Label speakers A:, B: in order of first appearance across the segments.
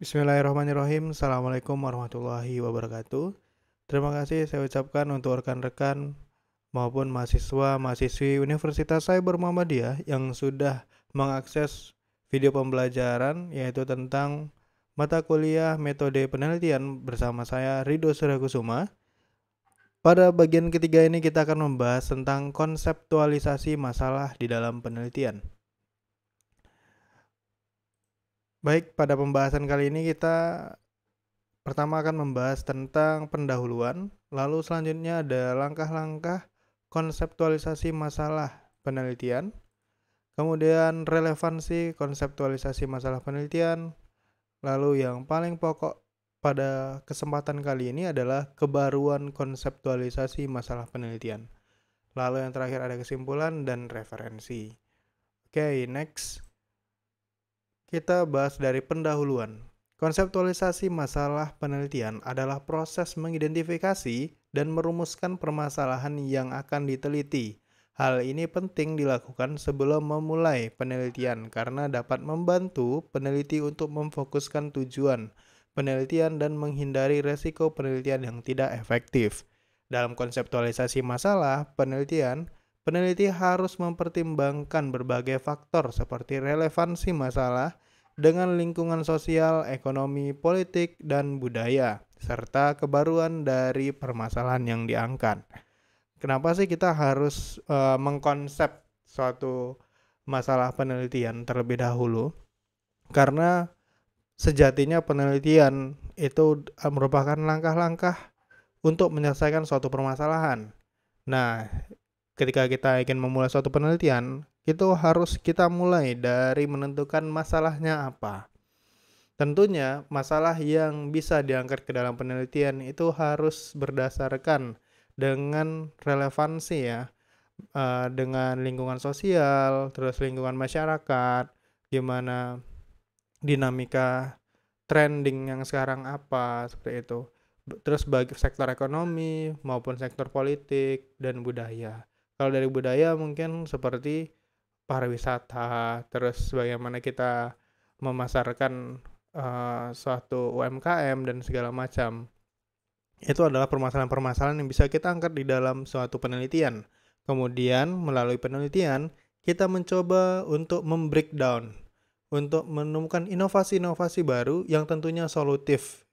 A: Bismillahirrahmanirrahim. Assalamualaikum warahmatullahi wabarakatuh. Terima kasih saya ucapkan untuk rekan-rekan maupun mahasiswa-mahasiswi Universitas Cyber Muhammadiyah yang sudah mengakses video pembelajaran yaitu tentang mata kuliah metode penelitian bersama saya Rido Surakusuma. Pada bagian ketiga ini kita akan membahas tentang konseptualisasi masalah di dalam penelitian. Baik, pada pembahasan kali ini kita pertama akan membahas tentang pendahuluan, lalu selanjutnya ada langkah-langkah konseptualisasi masalah penelitian, kemudian relevansi konseptualisasi masalah penelitian, lalu yang paling pokok pada kesempatan kali ini adalah kebaruan konseptualisasi masalah penelitian. Lalu yang terakhir ada kesimpulan dan referensi. Oke, okay, next. Kita bahas dari pendahuluan. Konseptualisasi masalah penelitian adalah proses mengidentifikasi dan merumuskan permasalahan yang akan diteliti. Hal ini penting dilakukan sebelum memulai penelitian karena dapat membantu peneliti untuk memfokuskan tujuan penelitian dan menghindari resiko penelitian yang tidak efektif. Dalam konseptualisasi masalah penelitian, peneliti harus mempertimbangkan berbagai faktor seperti relevansi masalah dengan lingkungan sosial, ekonomi, politik, dan budaya, serta kebaruan dari permasalahan yang diangkat. Kenapa sih kita harus e, mengkonsep suatu masalah penelitian terlebih dahulu? Karena sejatinya penelitian itu eh, merupakan langkah-langkah untuk menyelesaikan suatu permasalahan. Nah, ketika kita ingin memulai suatu penelitian, itu harus kita mulai dari menentukan masalahnya apa. Tentunya, masalah yang bisa diangkat ke dalam penelitian itu harus berdasarkan dengan relevansi ya, eh, dengan lingkungan sosial, terus lingkungan masyarakat, gimana dinamika trending yang sekarang apa, seperti itu. Terus bagi sektor ekonomi maupun sektor politik dan budaya kalau dari budaya mungkin seperti pariwisata terus bagaimana kita memasarkan uh, suatu UMKM dan segala macam itu adalah permasalahan-permasalahan yang bisa kita angkat di dalam suatu penelitian. Kemudian melalui penelitian kita mencoba untuk membreakdown, untuk menemukan inovasi-inovasi baru yang tentunya solutif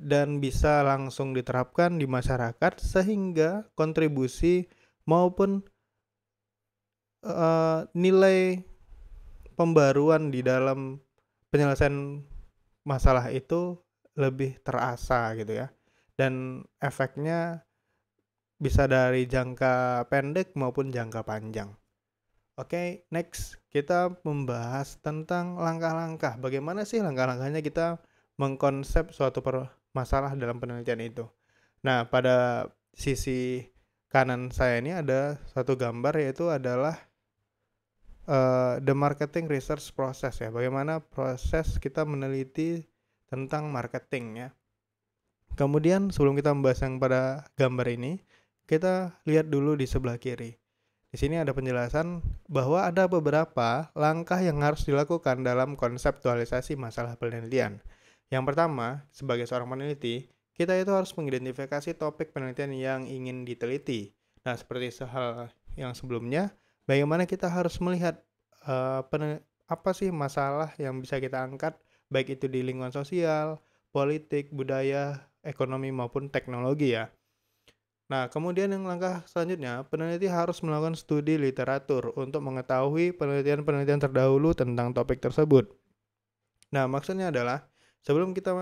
A: dan bisa langsung diterapkan di masyarakat sehingga kontribusi maupun uh, nilai pembaruan di dalam penyelesaian masalah itu lebih terasa gitu ya dan efeknya bisa dari jangka pendek maupun jangka panjang. Oke, okay, next kita membahas tentang langkah-langkah. Bagaimana sih langkah-langkahnya kita mengkonsep suatu masalah dalam penelitian itu? Nah, pada sisi kanan saya ini ada satu gambar yaitu adalah uh, the marketing research process ya. Bagaimana proses kita meneliti tentang marketing ya. Kemudian sebelum kita membahas yang pada gambar ini, kita lihat dulu di sebelah kiri. Di sini ada penjelasan bahwa ada beberapa langkah yang harus dilakukan dalam konseptualisasi masalah penelitian. Yang pertama, sebagai seorang peneliti, kita itu harus mengidentifikasi topik penelitian yang ingin diteliti. Nah, seperti hal yang sebelumnya, bagaimana kita harus melihat uh, apa sih masalah yang bisa kita angkat, baik itu di lingkungan sosial, politik, budaya, ekonomi, maupun teknologi ya. Nah, kemudian yang langkah selanjutnya, peneliti harus melakukan studi literatur untuk mengetahui penelitian-penelitian terdahulu tentang topik tersebut. Nah, maksudnya adalah sebelum kita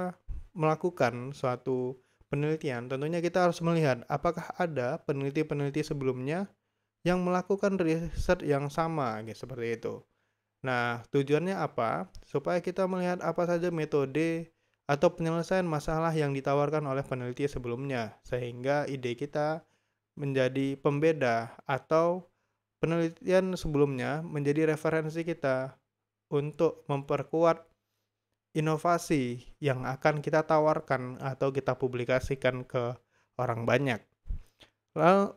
A: melakukan suatu penelitian, tentunya kita harus melihat apakah ada peneliti-peneliti sebelumnya yang melakukan riset yang sama, gitu, seperti itu. Nah, tujuannya apa? Supaya kita melihat apa saja metode atau penyelesaian masalah yang ditawarkan oleh peneliti sebelumnya, sehingga ide kita menjadi pembeda atau penelitian sebelumnya menjadi referensi kita untuk memperkuat inovasi yang akan kita tawarkan atau kita publikasikan ke orang banyak.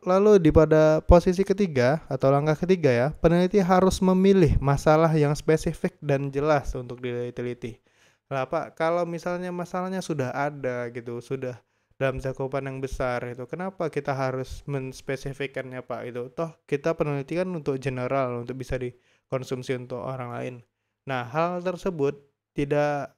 A: Lalu di pada posisi ketiga atau langkah ketiga ya, peneliti harus memilih masalah yang spesifik dan jelas untuk diteliti. Lah Pak, kalau misalnya masalahnya sudah ada gitu, sudah dalam cakupan yang besar itu, kenapa kita harus menspesifikkannya Pak itu? Toh kita penelitian untuk general untuk bisa dikonsumsi untuk orang lain. Nah, hal tersebut tidak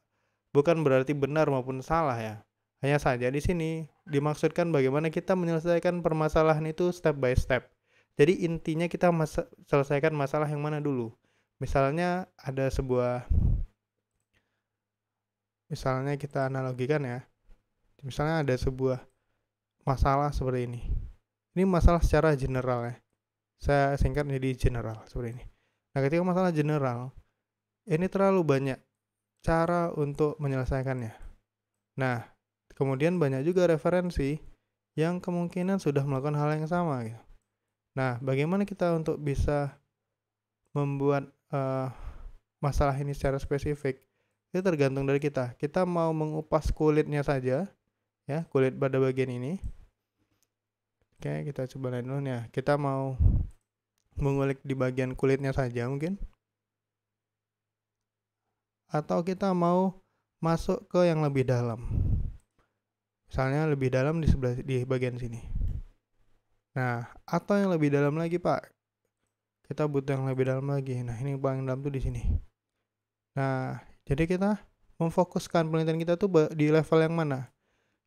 A: bukan berarti benar maupun salah ya. Hanya saja di sini dimaksudkan bagaimana kita menyelesaikan permasalahan itu step by step. Jadi intinya kita mas- selesaikan masalah yang mana dulu. Misalnya ada sebuah misalnya kita analogikan ya. Misalnya ada sebuah masalah seperti ini. Ini masalah secara general ya. Saya singkat jadi general seperti ini. Nah, ketika masalah general ini terlalu banyak cara untuk menyelesaikannya. Nah, kemudian banyak juga referensi yang kemungkinan sudah melakukan hal yang sama. Gitu. Nah, bagaimana kita untuk bisa membuat uh, masalah ini secara spesifik? Itu tergantung dari kita. Kita mau mengupas kulitnya saja, ya kulit pada bagian ini. Oke, kita coba lain dulu ya. Kita mau mengulik di bagian kulitnya saja mungkin atau kita mau masuk ke yang lebih dalam. Misalnya lebih dalam di sebelah di bagian sini. Nah, atau yang lebih dalam lagi, Pak. Kita butuh yang lebih dalam lagi. Nah, ini paling dalam tuh di sini. Nah, jadi kita memfokuskan penelitian kita tuh di level yang mana?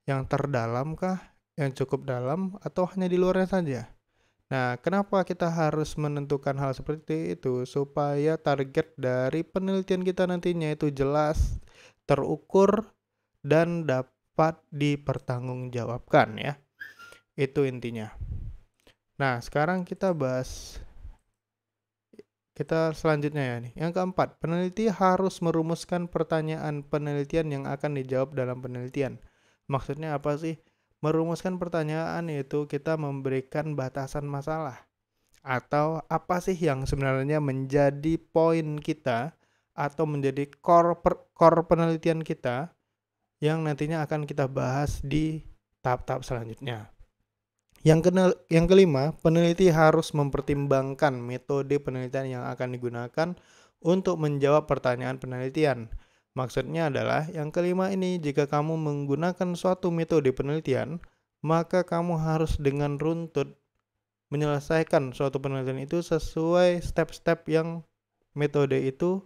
A: Yang terdalam kah? Yang cukup dalam atau hanya di luarnya saja? Nah, kenapa kita harus menentukan hal seperti itu supaya target dari penelitian kita nantinya itu jelas, terukur dan dapat dipertanggungjawabkan ya. Itu intinya. Nah, sekarang kita bahas kita selanjutnya ya nih. Yang keempat, peneliti harus merumuskan pertanyaan penelitian yang akan dijawab dalam penelitian. Maksudnya apa sih? Merumuskan pertanyaan yaitu kita memberikan batasan masalah atau apa sih yang sebenarnya menjadi poin kita atau menjadi core per, core penelitian kita yang nantinya akan kita bahas di tahap-tahap selanjutnya. Yang, ke, yang kelima, peneliti harus mempertimbangkan metode penelitian yang akan digunakan untuk menjawab pertanyaan penelitian. Maksudnya adalah yang kelima ini, jika kamu menggunakan suatu metode penelitian, maka kamu harus dengan runtut menyelesaikan suatu penelitian itu sesuai step-step yang metode itu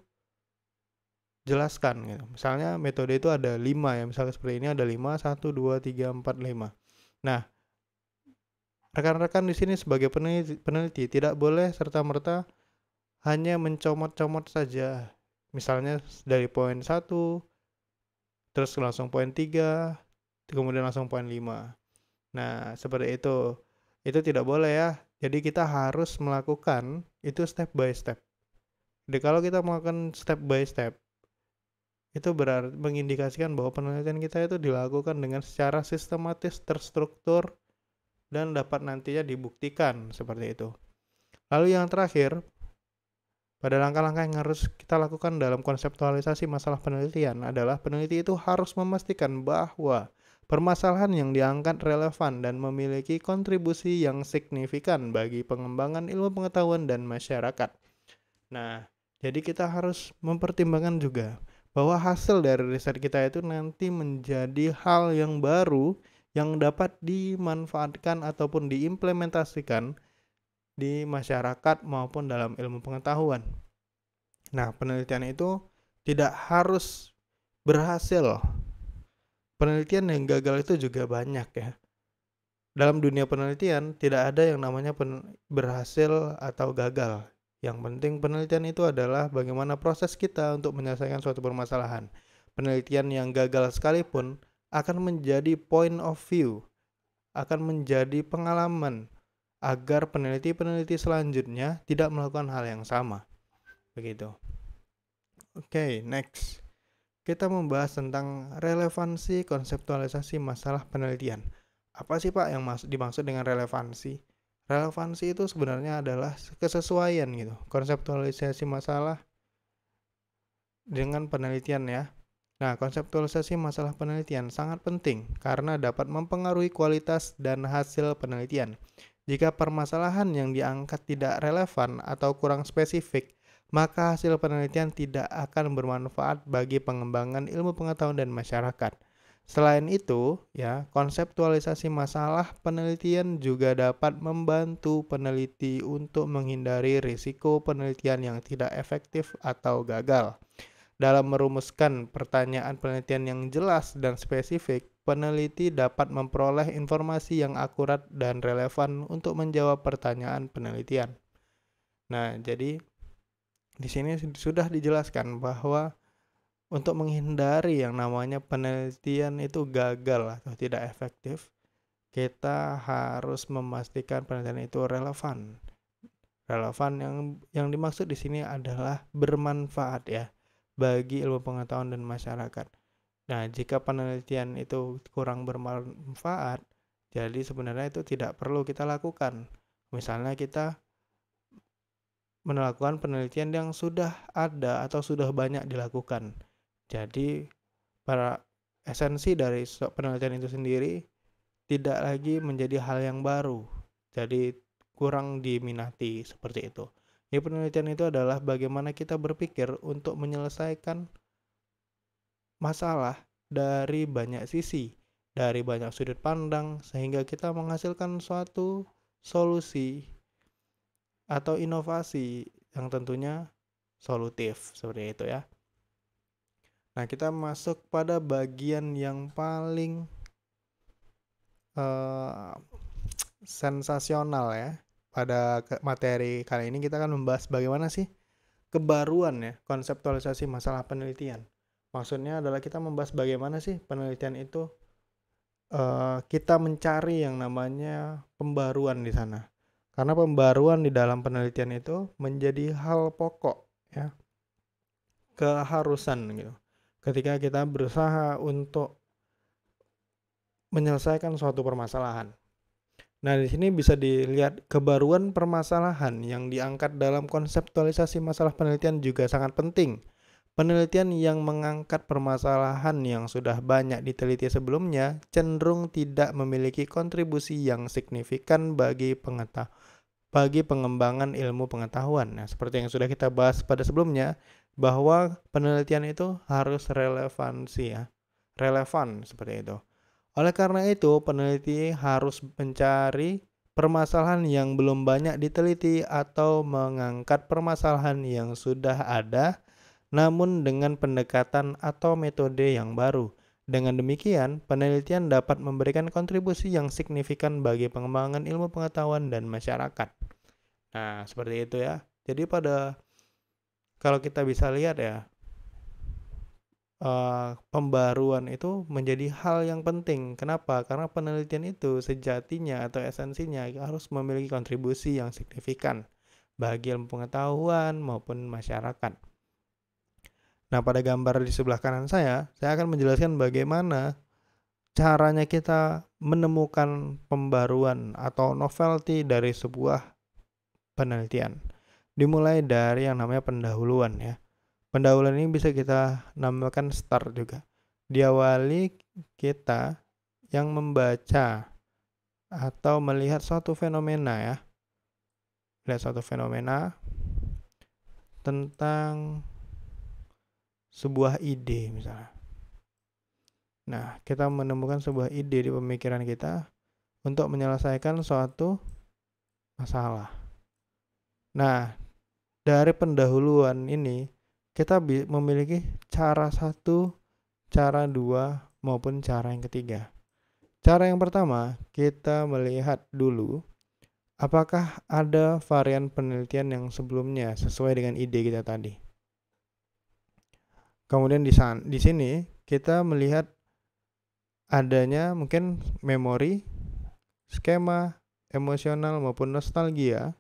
A: jelaskan. Gitu. Misalnya metode itu ada lima ya, misalnya seperti ini ada lima satu dua tiga empat lima. Nah, rekan-rekan di sini sebagai peneliti, peneliti tidak boleh serta-merta hanya mencomot-comot saja misalnya dari poin 1 terus langsung poin 3 kemudian langsung poin 5 nah seperti itu itu tidak boleh ya jadi kita harus melakukan itu step by step jadi kalau kita melakukan step by step itu berarti mengindikasikan bahwa penelitian kita itu dilakukan dengan secara sistematis, terstruktur, dan dapat nantinya dibuktikan seperti itu. Lalu yang terakhir, pada langkah-langkah yang harus kita lakukan dalam konseptualisasi masalah penelitian adalah peneliti itu harus memastikan bahwa permasalahan yang diangkat relevan dan memiliki kontribusi yang signifikan bagi pengembangan ilmu pengetahuan dan masyarakat. Nah, jadi kita harus mempertimbangkan juga bahwa hasil dari riset kita itu nanti menjadi hal yang baru yang dapat dimanfaatkan ataupun diimplementasikan di masyarakat maupun dalam ilmu pengetahuan. Nah, penelitian itu tidak harus berhasil. Penelitian yang gagal itu juga banyak ya. Dalam dunia penelitian tidak ada yang namanya berhasil atau gagal. Yang penting penelitian itu adalah bagaimana proses kita untuk menyelesaikan suatu permasalahan. Penelitian yang gagal sekalipun akan menjadi point of view, akan menjadi pengalaman agar peneliti-peneliti selanjutnya tidak melakukan hal yang sama. Begitu. Oke, okay, next. Kita membahas tentang relevansi konseptualisasi masalah penelitian. Apa sih Pak yang dimaksud dengan relevansi? Relevansi itu sebenarnya adalah kesesuaian gitu, konseptualisasi masalah dengan penelitian ya. Nah, konseptualisasi masalah penelitian sangat penting karena dapat mempengaruhi kualitas dan hasil penelitian. Jika permasalahan yang diangkat tidak relevan atau kurang spesifik, maka hasil penelitian tidak akan bermanfaat bagi pengembangan ilmu pengetahuan dan masyarakat. Selain itu, ya, konseptualisasi masalah penelitian juga dapat membantu peneliti untuk menghindari risiko penelitian yang tidak efektif atau gagal. Dalam merumuskan pertanyaan penelitian yang jelas dan spesifik, peneliti dapat memperoleh informasi yang akurat dan relevan untuk menjawab pertanyaan penelitian. Nah, jadi di sini sudah dijelaskan bahwa untuk menghindari yang namanya penelitian itu gagal atau tidak efektif, kita harus memastikan penelitian itu relevan. Relevan yang yang dimaksud di sini adalah bermanfaat ya bagi ilmu pengetahuan dan masyarakat. Nah, jika penelitian itu kurang bermanfaat, jadi sebenarnya itu tidak perlu kita lakukan. Misalnya kita melakukan penelitian yang sudah ada atau sudah banyak dilakukan. Jadi para esensi dari penelitian itu sendiri tidak lagi menjadi hal yang baru. Jadi kurang diminati seperti itu. Jadi penelitian itu adalah bagaimana kita berpikir untuk menyelesaikan masalah dari banyak sisi, dari banyak sudut pandang, sehingga kita menghasilkan suatu solusi atau inovasi yang tentunya solutif seperti itu ya. Nah, kita masuk pada bagian yang paling uh, sensasional ya. Pada materi kali ini kita akan membahas bagaimana sih kebaruan ya konseptualisasi masalah penelitian. Maksudnya adalah kita membahas bagaimana sih penelitian itu uh, kita mencari yang namanya pembaruan di sana. Karena pembaruan di dalam penelitian itu menjadi hal pokok ya. Keharusan gitu. Ketika kita berusaha untuk menyelesaikan suatu permasalahan. Nah, di sini bisa dilihat kebaruan permasalahan yang diangkat dalam konseptualisasi masalah penelitian juga sangat penting Penelitian yang mengangkat permasalahan yang sudah banyak diteliti sebelumnya cenderung tidak memiliki kontribusi yang signifikan bagi pengetah bagi pengembangan ilmu pengetahuan. Nah, seperti yang sudah kita bahas pada sebelumnya bahwa penelitian itu harus relevansi ya. Relevan seperti itu. Oleh karena itu, peneliti harus mencari permasalahan yang belum banyak diteliti atau mengangkat permasalahan yang sudah ada namun dengan pendekatan atau metode yang baru. Dengan demikian, penelitian dapat memberikan kontribusi yang signifikan bagi pengembangan ilmu pengetahuan dan masyarakat. Nah, seperti itu ya. Jadi pada kalau kita bisa lihat ya, uh, pembaruan itu menjadi hal yang penting. Kenapa? Karena penelitian itu sejatinya atau esensinya harus memiliki kontribusi yang signifikan bagi ilmu pengetahuan maupun masyarakat. Nah, pada gambar di sebelah kanan saya, saya akan menjelaskan bagaimana caranya kita menemukan pembaruan atau novelty dari sebuah penelitian. Dimulai dari yang namanya pendahuluan ya. Pendahuluan ini bisa kita namakan start juga. Diawali kita yang membaca atau melihat suatu fenomena ya. Lihat suatu fenomena tentang sebuah ide misalnya. Nah, kita menemukan sebuah ide di pemikiran kita untuk menyelesaikan suatu masalah. Nah, dari pendahuluan ini kita memiliki cara satu, cara dua, maupun cara yang ketiga. Cara yang pertama, kita melihat dulu apakah ada varian penelitian yang sebelumnya sesuai dengan ide kita tadi. Kemudian di sana, di sini kita melihat adanya mungkin memori, skema emosional maupun nostalgia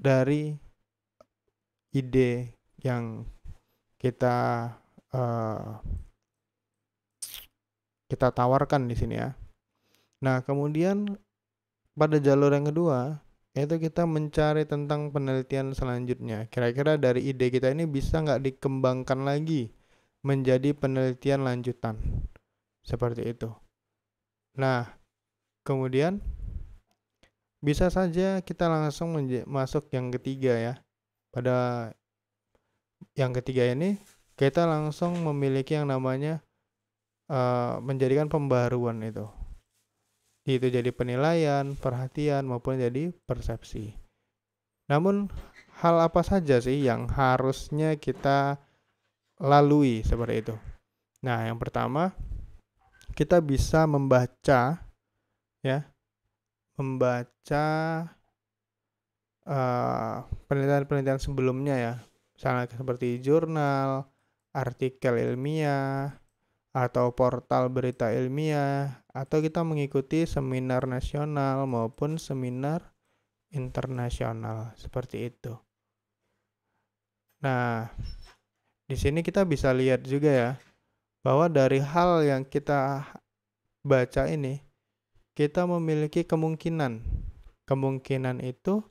A: dari ide yang kita uh, kita tawarkan di sini ya. Nah, kemudian pada jalur yang kedua yaitu kita mencari tentang penelitian selanjutnya. Kira-kira dari ide kita ini bisa nggak dikembangkan lagi menjadi penelitian lanjutan. Seperti itu. Nah, kemudian bisa saja kita langsung masuk yang ketiga ya. Pada yang ketiga ini kita langsung memiliki yang namanya uh, menjadikan pembaruan itu itu jadi penilaian, perhatian maupun jadi persepsi. Namun hal apa saja sih yang harusnya kita lalui seperti itu? Nah, yang pertama kita bisa membaca ya membaca eh, penelitian-penelitian uh, sebelumnya ya misalnya seperti jurnal artikel ilmiah atau portal berita ilmiah, atau kita mengikuti seminar nasional maupun seminar internasional seperti itu. Nah, di sini kita bisa lihat juga ya bahwa dari hal yang kita baca ini kita memiliki kemungkinan. Kemungkinan itu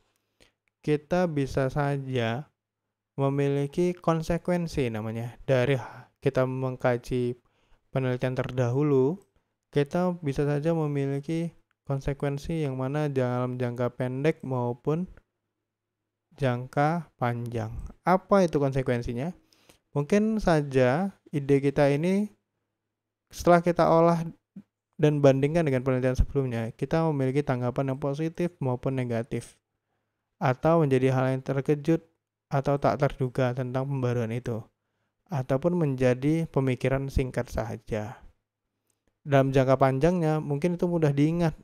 A: kita bisa saja memiliki konsekuensi namanya dari kita mengkaji penelitian terdahulu, kita bisa saja memiliki konsekuensi yang mana dalam jangka pendek maupun jangka panjang. Apa itu konsekuensinya? Mungkin saja ide kita ini setelah kita olah dan bandingkan dengan penelitian sebelumnya, kita memiliki tanggapan yang positif maupun negatif atau menjadi hal yang terkejut atau tak terduga tentang pembaruan itu ataupun menjadi pemikiran singkat saja. Dalam jangka panjangnya mungkin itu mudah diingat.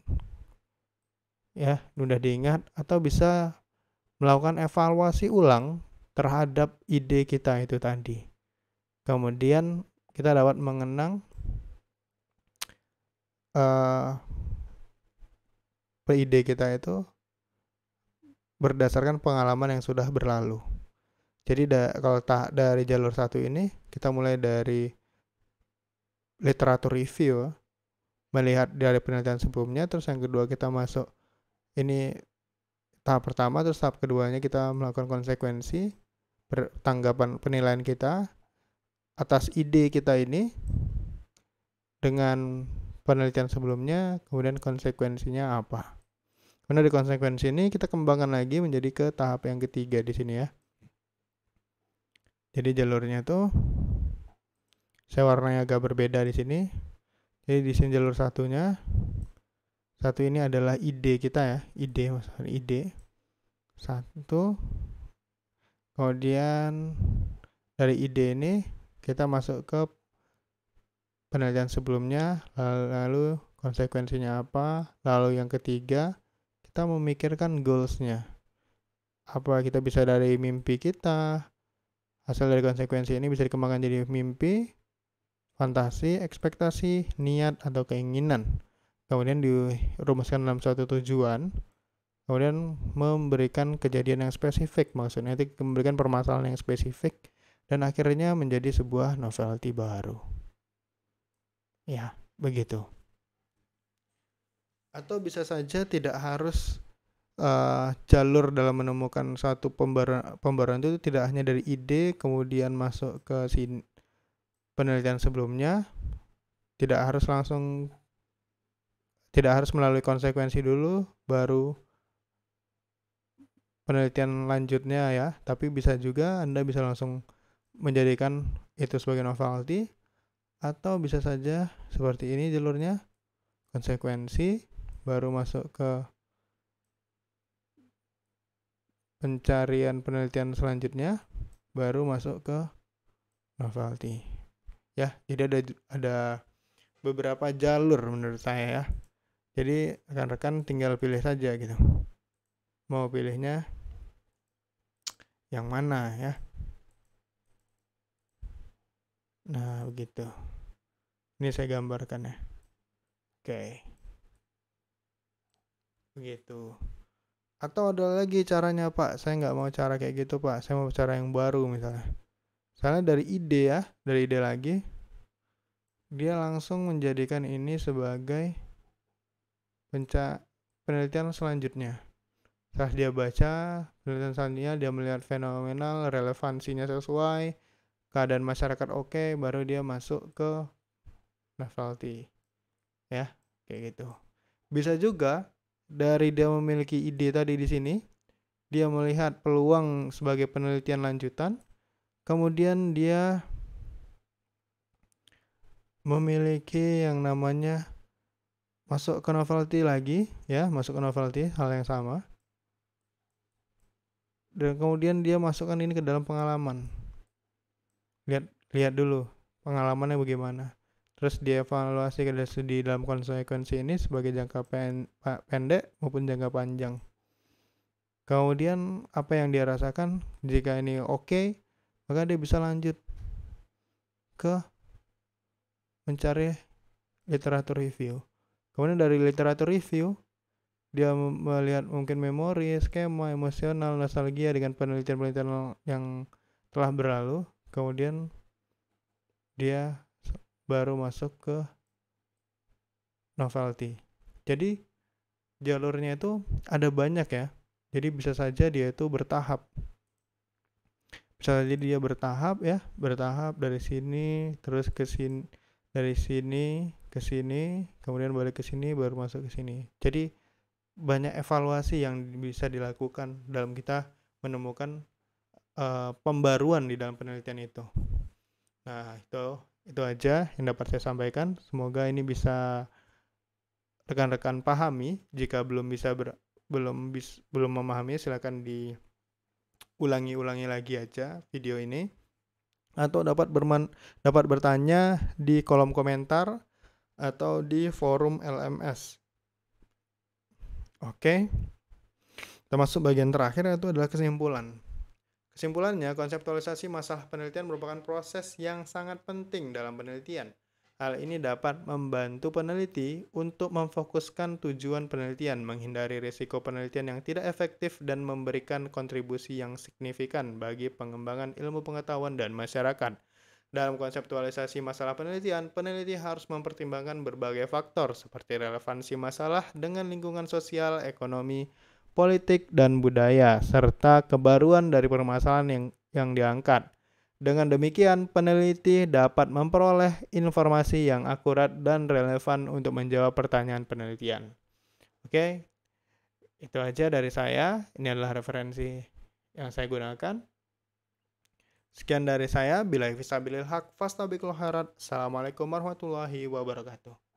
A: Ya, mudah diingat atau bisa melakukan evaluasi ulang terhadap ide kita itu tadi. Kemudian kita dapat mengenang uh, ide kita itu berdasarkan pengalaman yang sudah berlalu. Jadi da kalau tak dari jalur satu ini kita mulai dari literatur review melihat dari penelitian sebelumnya terus yang kedua kita masuk ini tahap pertama terus tahap keduanya kita melakukan konsekuensi tanggapan penilaian kita atas ide kita ini dengan penelitian sebelumnya kemudian konsekuensinya apa kemudian nah, di konsekuensi ini kita kembangkan lagi menjadi ke tahap yang ketiga di sini ya jadi jalurnya tuh saya warnanya agak berbeda di sini jadi di sini jalur satunya satu ini adalah ide kita ya ide maksudnya ide satu kemudian dari ide ini kita masuk ke penelitian sebelumnya lalu konsekuensinya apa lalu yang ketiga kita memikirkan goalsnya apa kita bisa dari mimpi kita Hasil dari konsekuensi ini bisa dikembangkan jadi mimpi, fantasi, ekspektasi, niat, atau keinginan. Kemudian dirumuskan dalam suatu tujuan, kemudian memberikan kejadian yang spesifik, maksudnya itu memberikan permasalahan yang spesifik, dan akhirnya menjadi sebuah novelty baru. Ya, begitu. Atau bisa saja tidak harus uh, jalur dalam menemukan satu pembaruan pembaruan itu tidak hanya dari ide kemudian masuk ke sin penelitian sebelumnya tidak harus langsung tidak harus melalui konsekuensi dulu baru penelitian lanjutnya ya tapi bisa juga Anda bisa langsung menjadikan itu sebagai novelty atau bisa saja seperti ini jalurnya konsekuensi baru masuk ke pencarian penelitian selanjutnya baru masuk ke novelty. Ya, jadi ada ada beberapa jalur menurut saya ya. Jadi rekan-rekan tinggal pilih saja gitu. Mau pilihnya yang mana ya. Nah, begitu. Ini saya gambarkan ya. Oke. Begitu. Atau ada lagi caranya Pak, saya nggak mau cara kayak gitu Pak, saya mau cara yang baru misalnya. Misalnya dari ide ya, dari ide lagi, dia langsung menjadikan ini sebagai penelitian selanjutnya. Setelah dia baca, penelitian selanjutnya dia melihat fenomenal, relevansinya sesuai, keadaan masyarakat oke, okay, baru dia masuk ke novelty. Ya, kayak gitu. Bisa juga dari dia memiliki ide tadi di sini, dia melihat peluang sebagai penelitian lanjutan, kemudian dia memiliki yang namanya masuk ke novelty lagi, ya, masuk ke novelty, hal yang sama. Dan kemudian dia masukkan ini ke dalam pengalaman. Lihat lihat dulu pengalamannya bagaimana terus dievaluasi ke di dalam konsekuensi ini sebagai jangka pen pendek maupun jangka panjang. Kemudian apa yang dia rasakan jika ini oke, okay, maka dia bisa lanjut ke mencari literatur review. Kemudian dari literatur review, dia melihat mungkin memori, skema, emosional, nostalgia dengan penelitian-penelitian yang telah berlalu. Kemudian dia baru masuk ke novelty. Jadi jalurnya itu ada banyak ya. Jadi bisa saja dia itu bertahap. Bisa saja dia bertahap ya, bertahap dari sini terus ke sini dari sini ke sini, kemudian balik ke sini baru masuk ke sini. Jadi banyak evaluasi yang bisa dilakukan dalam kita menemukan uh, pembaruan di dalam penelitian itu. Nah, itu itu aja yang dapat saya sampaikan. Semoga ini bisa rekan-rekan pahami. Jika belum bisa ber, belum bis, belum memahami silakan diulangi-ulangi lagi aja video ini atau dapat berman dapat bertanya di kolom komentar atau di forum LMS. Oke. Okay. Termasuk bagian terakhir itu adalah kesimpulan. Kesimpulannya, konseptualisasi masalah penelitian merupakan proses yang sangat penting dalam penelitian. Hal ini dapat membantu peneliti untuk memfokuskan tujuan penelitian, menghindari risiko penelitian yang tidak efektif, dan memberikan kontribusi yang signifikan bagi pengembangan ilmu pengetahuan dan masyarakat. Dalam konseptualisasi masalah penelitian, peneliti harus mempertimbangkan berbagai faktor seperti relevansi masalah dengan lingkungan sosial, ekonomi, politik, dan budaya, serta kebaruan dari permasalahan yang, yang diangkat. Dengan demikian, peneliti dapat memperoleh informasi yang akurat dan relevan untuk menjawab pertanyaan penelitian. Oke, itu aja dari saya. Ini adalah referensi yang saya gunakan. Sekian dari saya. Bila fisabilil hak, fastabikul harat. Assalamualaikum warahmatullahi wabarakatuh.